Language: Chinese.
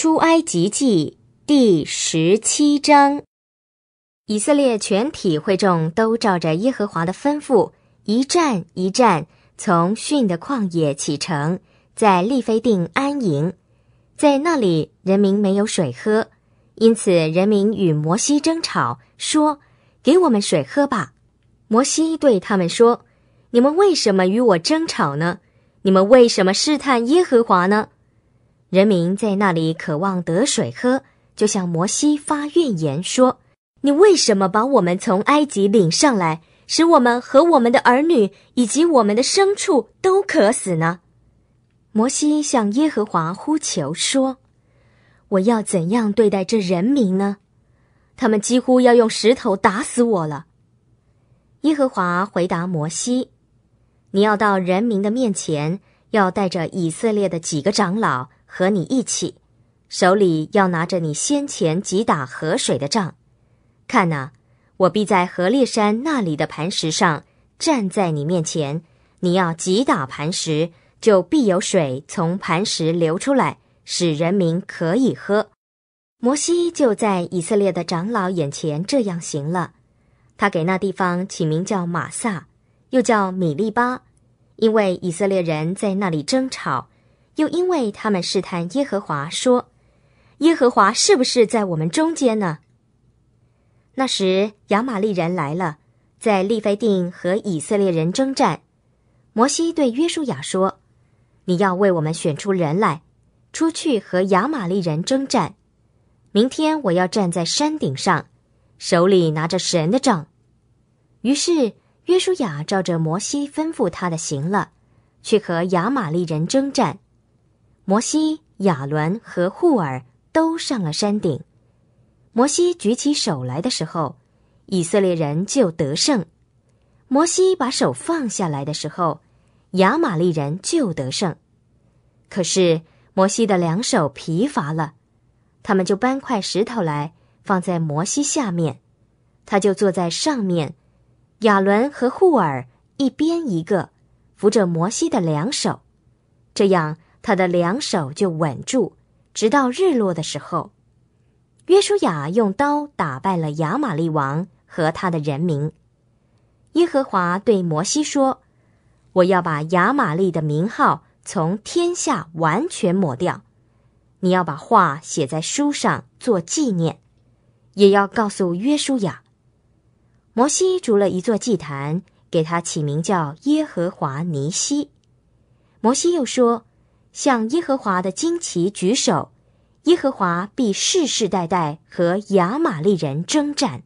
出埃及记第十七章，以色列全体会众都照着耶和华的吩咐，一站一站从逊的旷野启程，在利非定安营。在那里，人民没有水喝，因此人民与摩西争吵，说：“给我们水喝吧！”摩西对他们说：“你们为什么与我争吵呢？你们为什么试探耶和华呢？”人民在那里渴望得水喝，就向摩西发怨言说：“你为什么把我们从埃及领上来，使我们和我们的儿女以及我们的牲畜都渴死呢？”摩西向耶和华呼求说：“我要怎样对待这人民呢？他们几乎要用石头打死我了。”耶和华回答摩西：“你要到人民的面前，要带着以色列的几个长老。”和你一起，手里要拿着你先前击打河水的杖，看呐，我必在河烈山那里的磐石上站在你面前。你要击打磐石，就必有水从磐石流出来，使人民可以喝。摩西就在以色列的长老眼前这样行了。他给那地方起名叫马萨，又叫米利巴，因为以色列人在那里争吵。又因为他们试探耶和华说：“耶和华是不是在我们中间呢？”那时亚玛利人来了，在利非定和以色列人征战。摩西对约书亚说：“你要为我们选出人来，出去和亚玛利人征战。明天我要站在山顶上，手里拿着神的杖。”于是约书亚照着摩西吩咐他的行了，去和亚玛利人征战。摩西、亚伦和护尔都上了山顶。摩西举起手来的时候，以色列人就得胜；摩西把手放下来的时候，亚玛利人就得胜。可是摩西的两手疲乏了，他们就搬块石头来放在摩西下面，他就坐在上面。亚伦和护尔一边一个，扶着摩西的两手，这样。他的两手就稳住，直到日落的时候，约书亚用刀打败了亚玛利王和他的人民。耶和华对摩西说：“我要把亚玛利的名号从天下完全抹掉，你要把话写在书上做纪念，也要告诉约书亚。”摩西筑了一座祭坛，给他起名叫耶和华尼西。摩西又说。向耶和华的旌旗举手，耶和华必世世代代和亚玛利人征战。